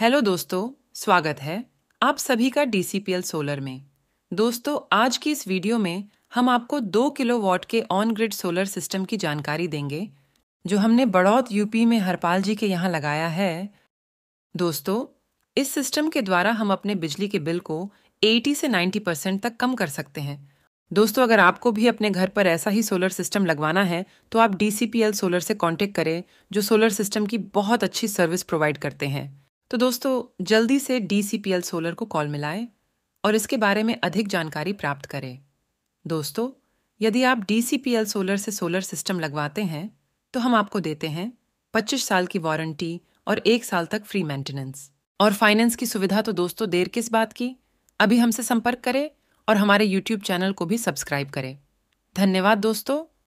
hello दोस्तों स्वागत है आप सभी का डीसीपीएल सोलर में दोस्तों आज की इस वीडियो में हम आपको दो किलो वॉट के ऑन ग्रिड सोलर सिस्टम की जानकारी देंगे जो हमने बड़ौत यूपी में हरपाल जी के यहाँ लगाया है दोस्तों इस सिस्टम के द्वारा हम अपने बिजली के बिल को 80 से 90 परसेंट तक कम कर सकते हैं दोस्तों अगर आपको भी अपने घर पर ऐसा ही सोलर सिस्टम लगवाना है तो आप डी सोलर से कॉन्टेक्ट करें जो सोलर सिस्टम की बहुत अच्छी सर्विस प्रोवाइड करते हैं तो दोस्तों जल्दी से डी सोलर को कॉल मिलाएं और इसके बारे में अधिक जानकारी प्राप्त करें दोस्तों यदि आप डी सोलर से सोलर सिस्टम लगवाते हैं तो हम आपको देते हैं 25 साल की वारंटी और एक साल तक फ्री मेंटेनेंस और फाइनेंस की सुविधा तो दोस्तों देर किस बात की अभी हमसे संपर्क करें और हमारे यूट्यूब चैनल को भी सब्सक्राइब करें धन्यवाद दोस्तों